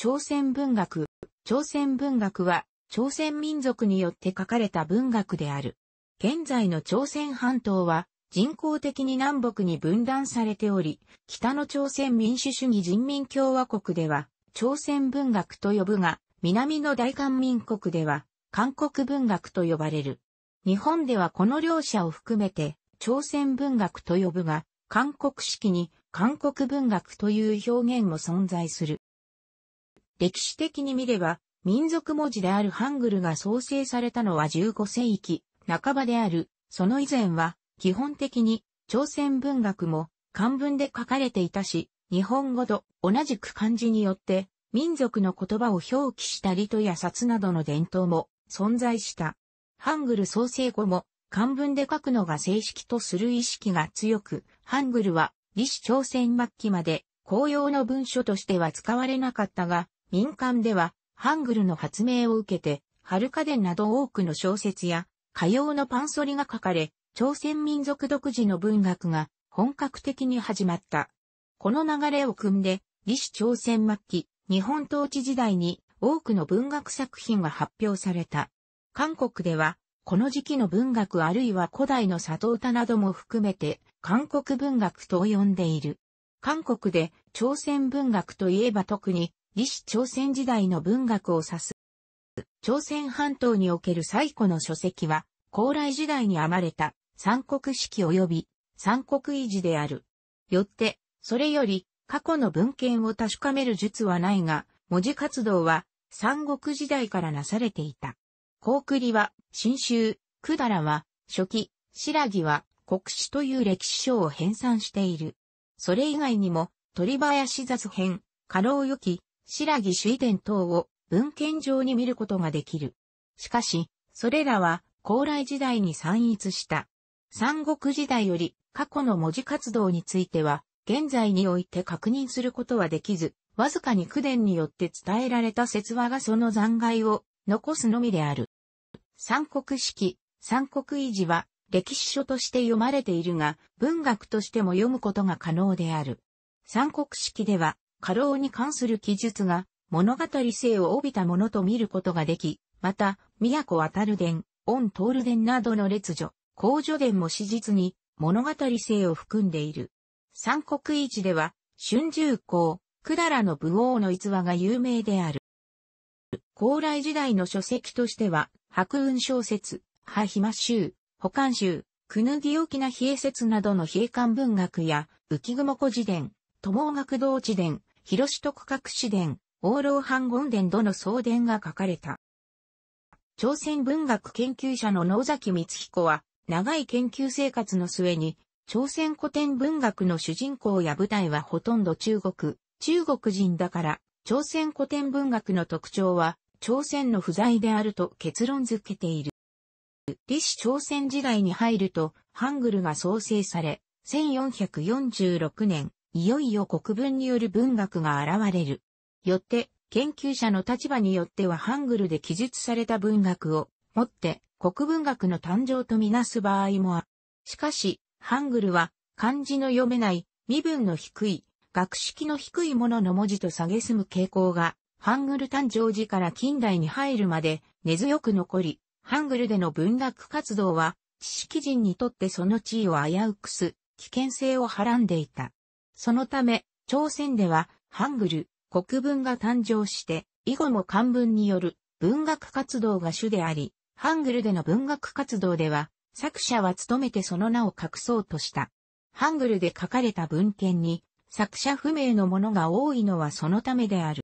朝鮮文学。朝鮮文学は、朝鮮民族によって書かれた文学である。現在の朝鮮半島は、人工的に南北に分断されており、北の朝鮮民主主義人民共和国では、朝鮮文学と呼ぶが、南の大韓民国では、韓国文学と呼ばれる。日本ではこの両者を含めて、朝鮮文学と呼ぶが、韓国式に韓国文学という表現も存在する。歴史的に見れば、民族文字であるハングルが創生されたのは15世紀半ばである。その以前は、基本的に朝鮮文学も漢文で書かれていたし、日本語と同じく漢字によって民族の言葉を表記したリトや札などの伝統も存在した。ハングル創生後も漢文で書くのが正式とする意識が強く、ハングルは李氏朝鮮末期まで公用の文書としては使われなかったが、民間では、ハングルの発明を受けて、ハルカデなど多くの小説や、歌謡のパンソリが書かれ、朝鮮民族独自の文学が本格的に始まった。この流れを組んで、李氏朝鮮末期、日本統治時代に多くの文学作品が発表された。韓国では、この時期の文学あるいは古代の佐藤田なども含めて、韓国文学と呼んでいる。韓国で朝鮮文学といえば特に李氏朝鮮時代の文学を指す。朝鮮半島における最古の書籍は、高麗時代に編まれた三国式及び三国維持である。よって、それより過去の文献を確かめる術はないが、文字活動は三国時代からなされていた。高栗は、新州、百済は、初期、白木は、国史という歴史書を編纂している。それ以外にも、鳥林雑編、過労予期、白木主遺伝等を文献上に見ることができる。しかし、それらは高麗時代に散逸した。三国時代より過去の文字活動については、現在において確認することはできず、わずかに九伝によって伝えられた説話がその残骸を残すのみである。三国式、三国維持は歴史書として読まれているが、文学としても読むことが可能である。三国式では、過労に関する記述が物語性を帯びたものと見ることができ、また、宮古渡る伝、御ル伝などの列女、公女伝も史実に物語性を含んでいる。三国一では、春秋公、百済の武王の逸話が有名である。高麗時代の書籍としては、白雲小説、ハヒマ集、保管集、くぬぎ沖な冷叡説などの閉館文学や、浮雲古辞伝、友学道辞伝、広市徳隠し伝、王老半権伝との総伝が書かれた。朝鮮文学研究者の野崎光彦は、長い研究生活の末に、朝鮮古典文学の主人公や舞台はほとんど中国、中国人だから、朝鮮古典文学の特徴は、朝鮮の不在であると結論づけている。李氏朝鮮時代に入ると、ハングルが創生され、1446年、いよいよ国文による文学が現れる。よって、研究者の立場によってはハングルで記述された文学をもって国文学の誕生とみなす場合もある。しかし、ハングルは漢字の読めない、身分の低い、学識の低いものの文字と蔑む傾向が、ハングル誕生時から近代に入るまで根強く残り、ハングルでの文学活動は知識人にとってその地位を危うくす危険性をはらんでいた。そのため、朝鮮では、ハングル、国文が誕生して、以後も漢文による文学活動が主であり、ハングルでの文学活動では、作者は努めてその名を隠そうとした。ハングルで書かれた文献に、作者不明のものが多いのはそのためである。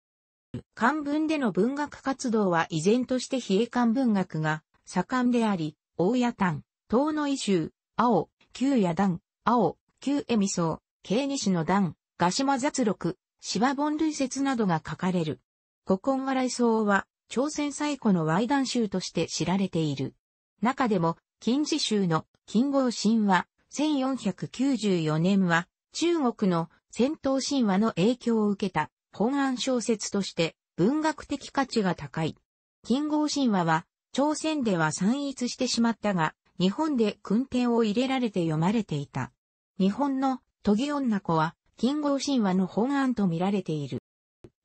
漢文での文学活動は依然として非英漢文学が盛んであり、大谷丹、東の異州、青、旧野丹、青、旧恵美層、慶西の段、シ島雑録、芝本類説などが書かれる。古今和来草は、朝鮮最古のダ談集として知られている。中でも、金字集の金剛神話、1494年は、中国の戦闘神話の影響を受けた本案小説として文学的価値が高い。金剛神話は、朝鮮では散逸してしまったが、日本で訓典を入れられて読まれていた。日本のトギ女子は、金剛神話の本案と見られている。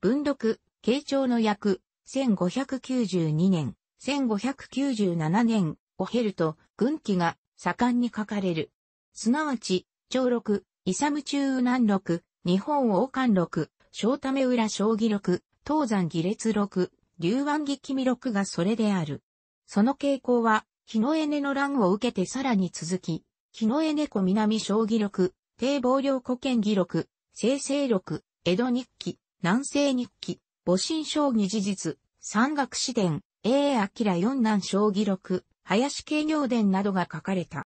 文読、慶長の役、1592年、1597年を経ると、軍記が盛んに書かれる。すなわち、長録、イサム中南録、日本王冠録、小ため将棋録、東山儀列録、龍湾儀君録がそれである。その傾向は、日のエネの乱を受けてさらに続き、日のエネ子南将棋録、低暴領古典議録、生成録、江戸日記、南西日記、母親将棋事実、山岳詩伝、英明四男将棋録、林慶行伝などが書かれた。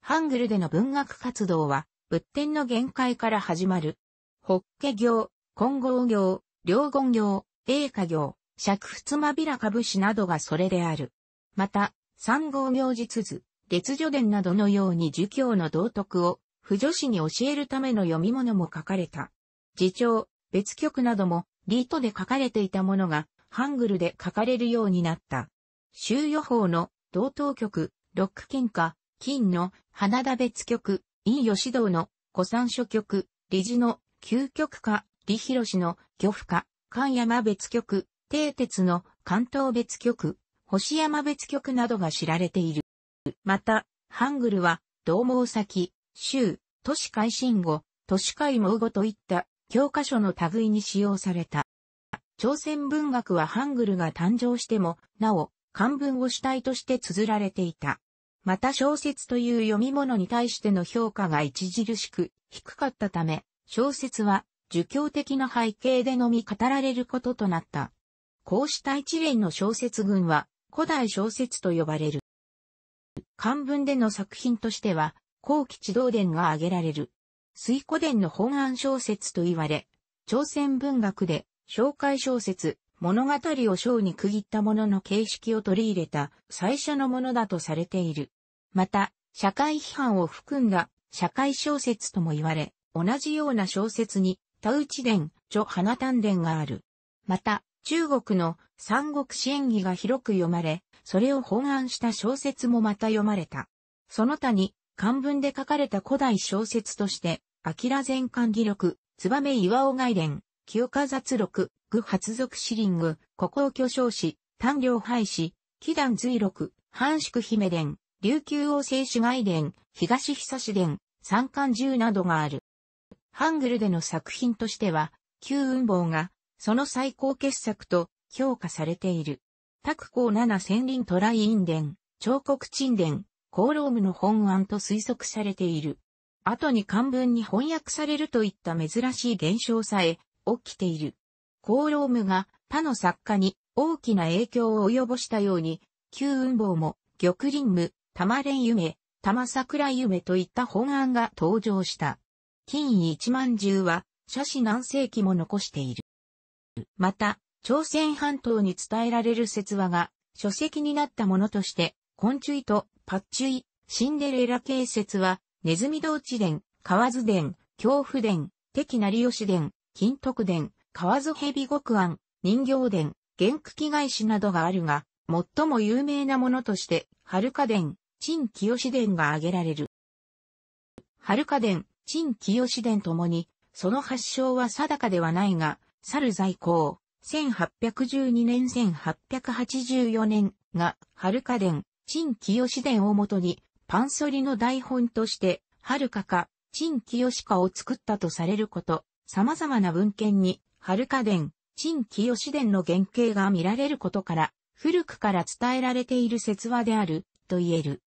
ハングルでの文学活動は、仏典の限界から始まる。法華行、金剛行、両言行、英華行、釈仏まびら株詞などがそれである。また、三号行実図、列序伝などのように儒教の道徳を婦女子に教えるための読み物も書かれた。自帳、別曲なども、リートで書かれていたものが、ハングルで書かれるようになった。州予報の同等曲、ロック金課、金の花田別曲、陰吉道の古参書曲、理事の究極化、李広の漁夫化、関山別曲、定鉄の関東別曲、星山別曲などが知られている。また、ハングルは、同網先、州、都市改新語、都市改毛語といった教科書の類に使用された。朝鮮文学はハングルが誕生しても、なお、漢文を主体として綴られていた。また小説という読み物に対しての評価が著しく低かったため、小説は儒教的な背景でのみ語られることとなった。こうした一連の小説群は古代小説と呼ばれる。漢文での作品としては後期地動伝が挙げられる。水古伝の本案小説と言われ、朝鮮文学で紹介小説、物語を章に区切ったものの形式を取り入れた最初のものだとされている。また、社会批判を含んだ社会小説とも言われ、同じような小説に、田内伝、著花丹伝がある。また、中国の三国志演義が広く読まれ、それを本案した小説もまた読まれた。その他に、漢文で書かれた古代小説として、アキラ全漢議録、燕岩尾外伝、清華雑録、具発族リング、古皇巨匠史、丹陵廃止、祈壇随録、半宿姫伝、琉球王政主外伝、東久志伝、三冠十などがある。ハングルでの作品としては、旧雲坊が、その最高傑作と評価されている。拓光七千輪トライイン伝、彫刻沈伝、コーロームの本案と推測されている。後に漢文に翻訳されるといった珍しい現象さえ起きている。コーロームが他の作家に大きな影響を及ぼしたように、旧雲坊も玉林夢、玉蓮夢、玉桜夢といった本案が登場した。金一万十は、写真何世紀も残している。また、朝鮮半島に伝えられる説話が書籍になったものとして、昆虫とパッチュイ、シンデレラ系説は、ネズミ道地伝、河津伝、恐怖伝、敵成吉伝、金徳伝、河津蛇極庵、人形伝、元句祈返しなどがあるが、最も有名なものとして、春花伝、陳清伝が挙げられる。春花伝、陳清伝ともに、その発祥は定かではないが、猿在校、1812年1884年が、春花伝、陳清伝をもとに、パンソリの台本として、るかか、陳清かを作ったとされること、様々な文献に、春か伝、陳清伝の原型が見られることから、古くから伝えられている説話である、と言える。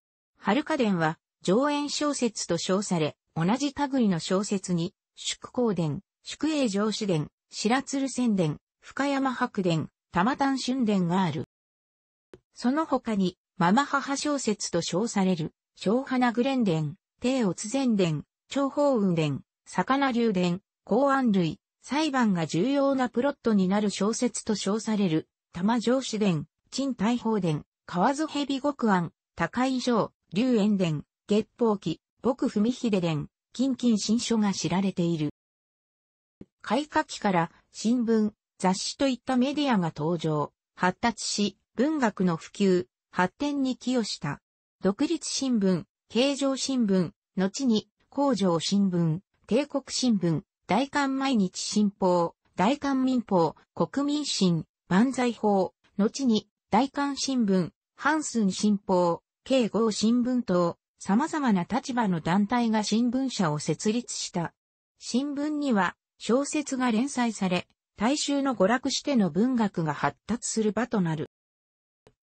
るか伝は、上演小説と称され、同じ類の小説に、宿光伝、宿営上司伝、白鶴仙伝、深山白伝、玉丹春伝がある。その他に、ママ母小説と称される、小花グレンデン、帝乙前伝、長宝雲伝、魚流伝、公安類、裁判が重要なプロットになる小説と称される、玉城主伝、陳大宝伝、河津蛇極安、高井城、龍炎伝、月宝記、僕文秀伝、近近新書が知られている。開花期から新聞、雑誌といったメディアが登場、発達し、文学の普及、発展に寄与した。独立新聞、形状新聞、後に、工場新聞、帝国新聞、大韓毎日新報、大韓民報、国民新、万歳法、後に、大韓新聞、ハンスン新報、慶合新聞等、様々な立場の団体が新聞社を設立した。新聞には、小説が連載され、大衆の娯楽しての文学が発達する場となる。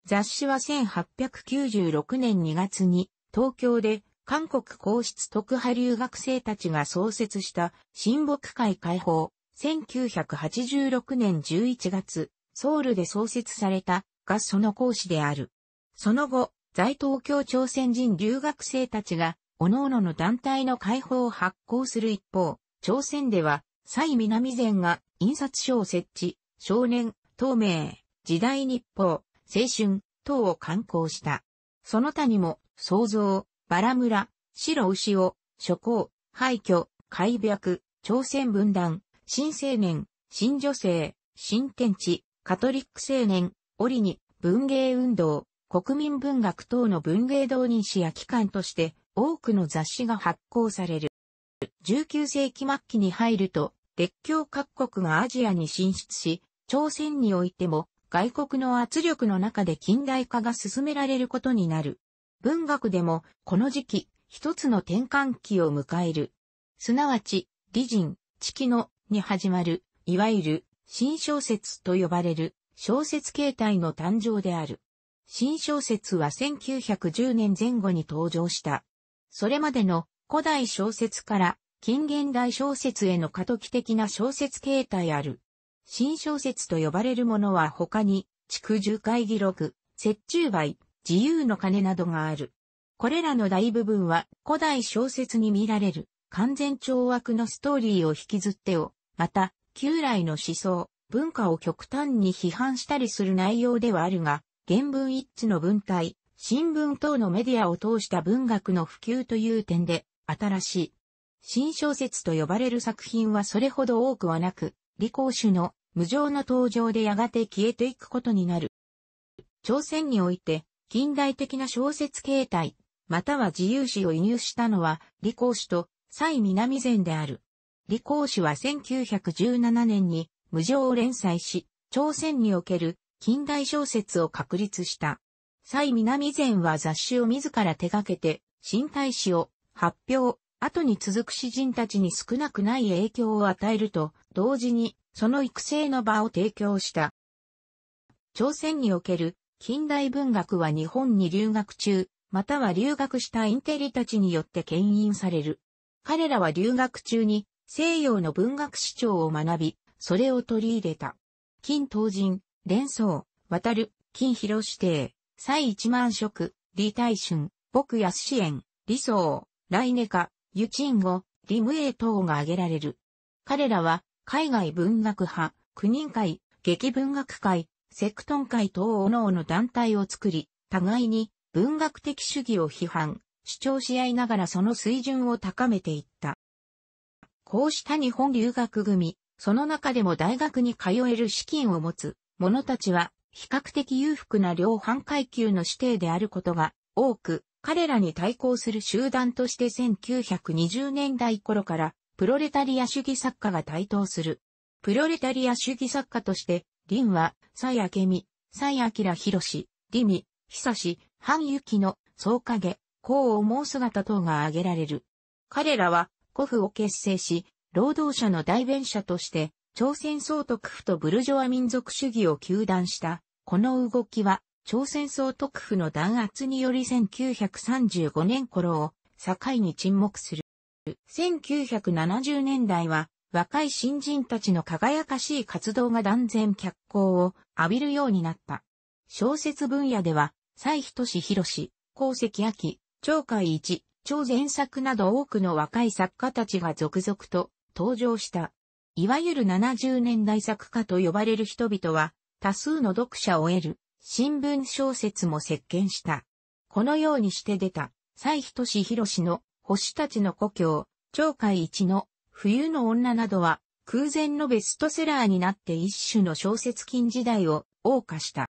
雑誌は1896年2月に東京で韓国皇室特派留学生たちが創設した親睦会解放。1986年11月、ソウルで創設されたがその講師である。その後、在東京朝鮮人留学生たちが、各々の団体の解放を発行する一方、朝鮮では、蔡南前が印刷所を設置、少年、透明、時代日報、青春等を刊行した。その他にも、創造、バラ村、白牛を、諸行、廃墟、開闢、朝鮮分断、新青年、新女性、新天地、カトリック青年、折に、文芸運動、国民文学等の文芸同人士や機関として多くの雑誌が発行される。19世紀末期に入ると、列強各国がアジアに進出し、朝鮮においても外国の圧力の中で近代化が進められることになる。文学でも、この時期、一つの転換期を迎える。すなわち、理人、知気の、に始まる、いわゆる、新小説と呼ばれる、小説形態の誕生である。新小説は1910年前後に登場した。それまでの古代小説から近現代小説への過渡期的な小説形態ある。新小説と呼ばれるものは他に、築樹会議録、折衷梅、自由の鐘などがある。これらの大部分は古代小説に見られる完全懲悪のストーリーを引きずってを、また、旧来の思想、文化を極端に批判したりする内容ではあるが、原文一致の文体、新聞等のメディアを通した文学の普及という点で、新しい。新小説と呼ばれる作品はそれほど多くはなく、李光主の無常の登場でやがて消えていくことになる。朝鮮において、近代的な小説形態、または自由史を移入したのは、李光主と、蔡南前である。李光主は1917年に、無常を連載し、朝鮮における近代小説を確立した。蔡南前は雑誌を自ら手掛けて、新大使を発表、後に続く詩人たちに少なくない影響を与えると、同時にその育成の場を提供した。朝鮮における近代文学は日本に留学中、または留学したインテリたちによって牽引される。彼らは留学中に西洋の文学史聴を学び、それを取り入れた。金東人、連想、渡る、金広指定、蔡一万色、李大春、僕安支援、李想、来年カ、ユチンゴ、リムエイ等が挙げられる。彼らは、海外文学派、国人会、劇文学会、セクトン会等各々団体を作り、互いに文学的主義を批判、主張し合いながらその水準を高めていった。こうした日本留学組、その中でも大学に通える資金を持つ者たちは、比較的裕福な両半階級の指定であることが多く、彼らに対抗する集団として1920年代頃からプロレタリア主義作家が台頭する。プロレタリア主義作家として、林は、ヒ明美、リ明ヒ李美、久志、半キの、総影、こう思う姿等が挙げられる。彼らは、古府を結成し、労働者の代弁者として、朝鮮総督府とブルジョア民族主義を求断した、この動きは、朝鮮総督府の弾圧により1935年頃を境に沈黙する。1970年代は若い新人たちの輝かしい活動が断然脚光を浴びるようになった。小説分野では、蔡仁博、鉱石明、長海一、超前作など多くの若い作家たちが続々と登場した。いわゆる70年代作家と呼ばれる人々は多数の読者を得る。新聞小説も席巻した。このようにして出た、蔡仁博の星たちの故郷、鳥海一の冬の女などは空前のベストセラーになって一種の小説金時代を謳歌した。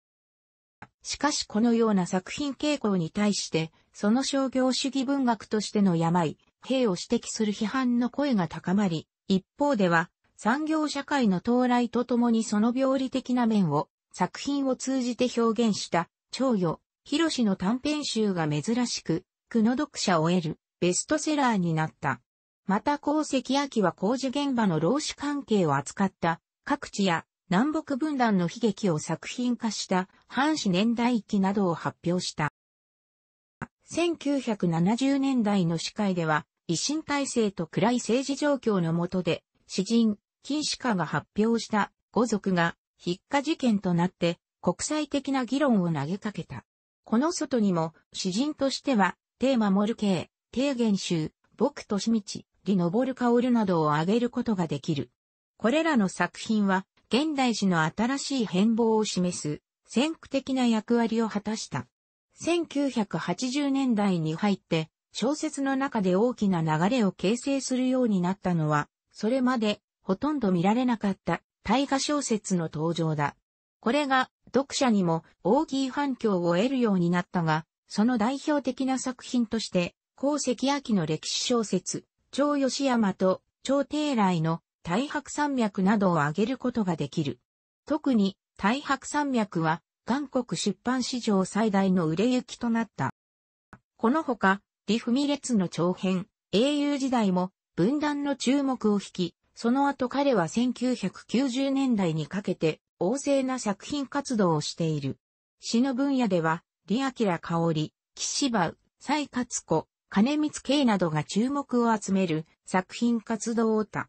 しかしこのような作品傾向に対して、その商業主義文学としての病、兵を指摘する批判の声が高まり、一方では、産業社会の到来とともにその病理的な面を作品を通じて表現した、長与、広志の短編集が珍しく、句の読者を得る、ベストセラーになった。また鉱石秋は工事現場の労使関係を扱った、各地や南北分断の悲劇を作品化した藩士年代記などを発表した。1970年代の司会では、維新体制と暗い政治状況の下で、詩人、金歯家が発表した、五族が筆下事件となって国際的な議論を投げかけた。この外にも、詩人としては、テーマモル系、提言集、僕としみち、リノ・ボル・カオルなどを挙げることができる。これらの作品は、現代史の新しい変貌を示す、先駆的な役割を果たした。1980年代に入って、小説の中で大きな流れを形成するようになったのは、それまでほとんど見られなかった大河小説の登場だ。これが読者にも大きい反響を得るようになったが、その代表的な作品として、鉱関秋の歴史小説、長吉山と長帝来の大白山脈などを挙げることができる。特に大白山脈は、韓国出版史上最大の売れ行きとなった。このほか、ミレツの長編、英雄時代も分断の注目を引き、その後彼は1990年代にかけて旺盛な作品活動をしている。詩の分野では、リアキラ香織、岸場、蔡勝子、金光慶などが注目を集める作品活動をた。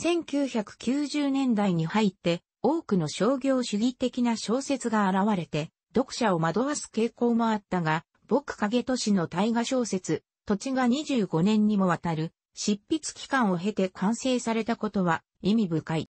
1990年代に入って多くの商業主義的な小説が現れて読者を惑わす傾向もあったが、僕影都市の大河小説、土地が25年にもわたる執筆期間を経て完成されたことは意味深い。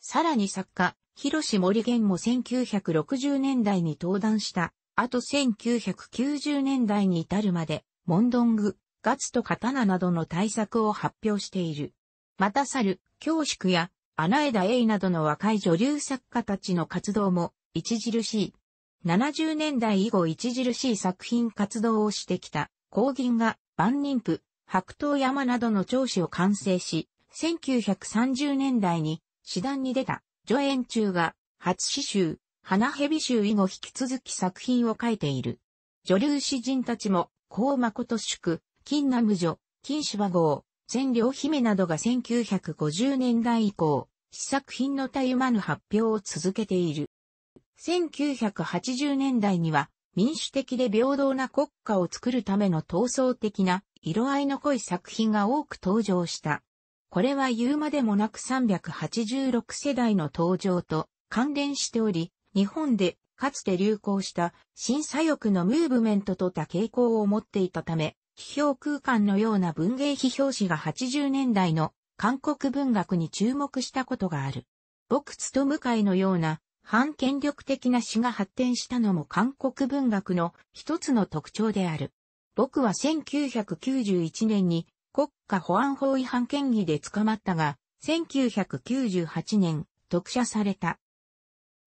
さらに作家、広志森源も1960年代に登壇した、あと1990年代に至るまで、モンドング、ガツと刀などの大作を発表している。また猿、恐縮や、穴枝栄などの若い女流作家たちの活動も、著しい。70年代以後著しい作品活動をしてきた、後銀が、万人譜、白桃山などの調子を完成し、1930年代に、詩壇に出た、助演中が、初詩集、花蛇集以後引き続き作品を書いている。女流詩人たちも、高誠宿、金南女、金芝号、千両姫などが1950年代以降、試作品のたゆまぬ発表を続けている。1980年代には、民主的で平等な国家を作るための闘争的な色合いの濃い作品が多く登場した。これは言うまでもなく386世代の登場と関連しており、日本でかつて流行した新左翼のムーブメントとた傾向を持っていたため、批評空間のような文芸批評誌が80年代の韓国文学に注目したことがある。僕津と向井のような反権力的な詩が発展したのも韓国文学の一つの特徴である。僕は1991年に国家保安法違反嫌疑で捕まったが、1998年、特赦された。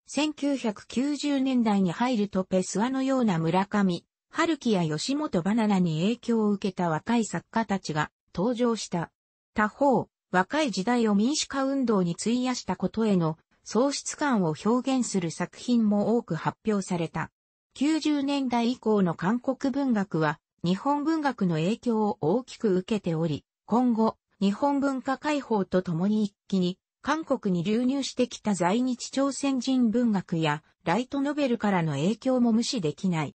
1990年代に入るとペスワのような村上、春樹や吉本バナナに影響を受けた若い作家たちが登場した。他方、若い時代を民主化運動に費やしたことへの喪失感を表現する作品も多く発表された。90年代以降の韓国文学は日本文学の影響を大きく受けており、今後、日本文化解放とともに一気に、韓国に流入してきた在日朝鮮人文学や、ライトノベルからの影響も無視できない。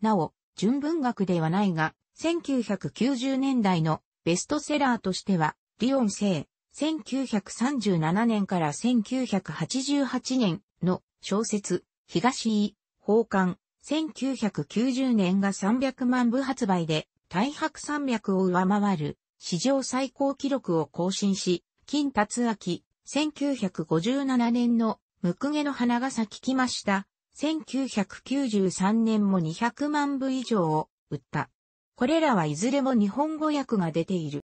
なお、純文学ではないが、1990年代のベストセラーとしては、リオン星、1937年から1988年の小説、東井、奉還、1990年が300万部発売で、大白山脈を上回る、史上最高記録を更新し、金達明、1957年の、ムクゲの花が咲きました。1993年も200万部以上を売った。これらはいずれも日本語訳が出ている。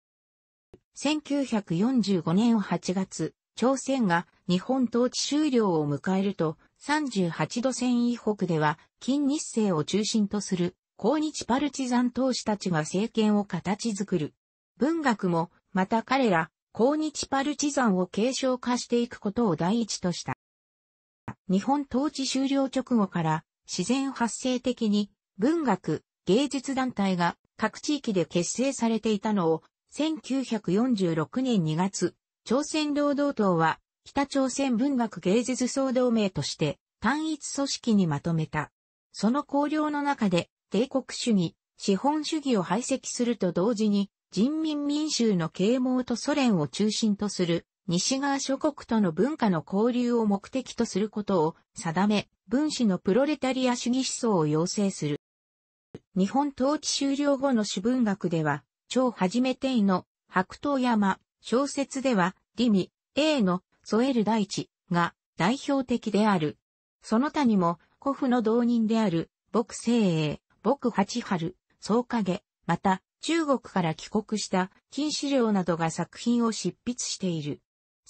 1945年8月、朝鮮が日本統治終了を迎えると、38度線以北では、金日成を中心とする、抗日パルチザン投資たちが政権を形作る。文学も、また彼ら、抗日パルチザンを継承化していくことを第一とした。日本統治終了直後から、自然発生的に、文学、芸術団体が各地域で結成されていたのを、1946年2月、朝鮮労働党は、北朝鮮文学芸術総同盟として、単一組織にまとめた。その綱領の中で、帝国主義、資本主義を排斥すると同時に、人民民衆の啓蒙とソ連を中心とする、西側諸国との文化の交流を目的とすることを定め、分子のプロレタリア主義思想を要請する。日本統治終了後の主文学では、超初めての白頭山、小説では、リミ、A の、添える大地が代表的である。その他にも、古父の同人である、牧聖英、牧八春、総影、また、中国から帰国した金資料などが作品を執筆している。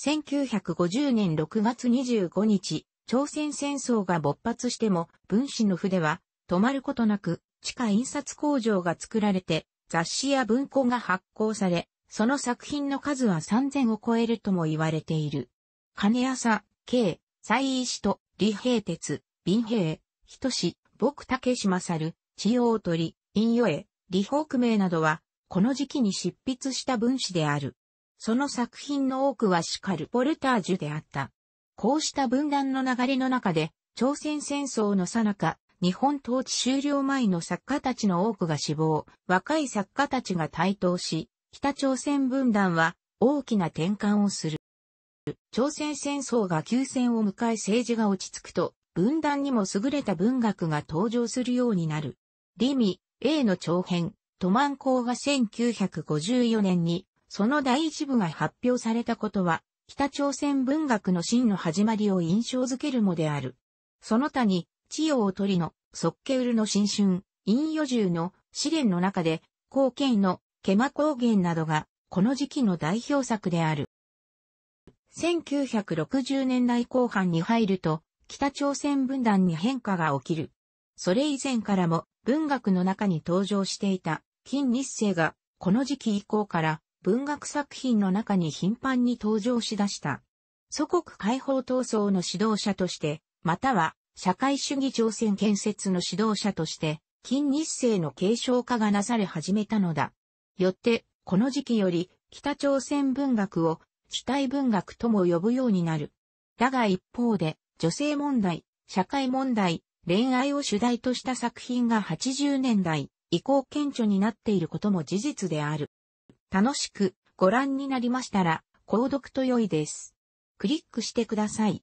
1950年6月25日、朝鮮戦争が勃発しても、文子の筆は止まることなく、地下印刷工場が作られて、雑誌や文庫が発行され、その作品の数は3000を超えるとも言われている。金朝、慶、西石と、李平鉄、敏平、仁、僕武島猿、千代鳥、陰与恵、李北明などは、この時期に執筆した文子である。その作品の多くはシカルポルタージュであった。こうした分断の流れの中で、朝鮮戦争の最中、日本統治終了前の作家たちの多くが死亡、若い作家たちが台頭し、北朝鮮分断は大きな転換をする。朝鮮戦争が休戦を迎え政治が落ち着くと、分断にも優れた文学が登場するようになる。リミ、A の長編、トマンコウが1954年に、その第一部が発表されたことは、北朝鮮文学の真の始まりを印象づけるもである。その他に、千代をりの、即ケウルの新春、陰与獣の試練の中で、後見のケマ高原などが、この時期の代表作である。1960年代後半に入ると、北朝鮮分断に変化が起きる。それ以前からも文学の中に登場していた金日成がこの時期以降から文学作品の中に頻繁に登場しだした。祖国解放闘争の指導者として、または社会主義朝鮮建設の指導者として、金日成の継承化がなされ始めたのだ。よって、この時期より北朝鮮文学を主体文学とも呼ぶようになる。だが一方で、女性問題、社会問題、恋愛を主題とした作品が80年代以降顕著になっていることも事実である。楽しくご覧になりましたら、購読と良いです。クリックしてください。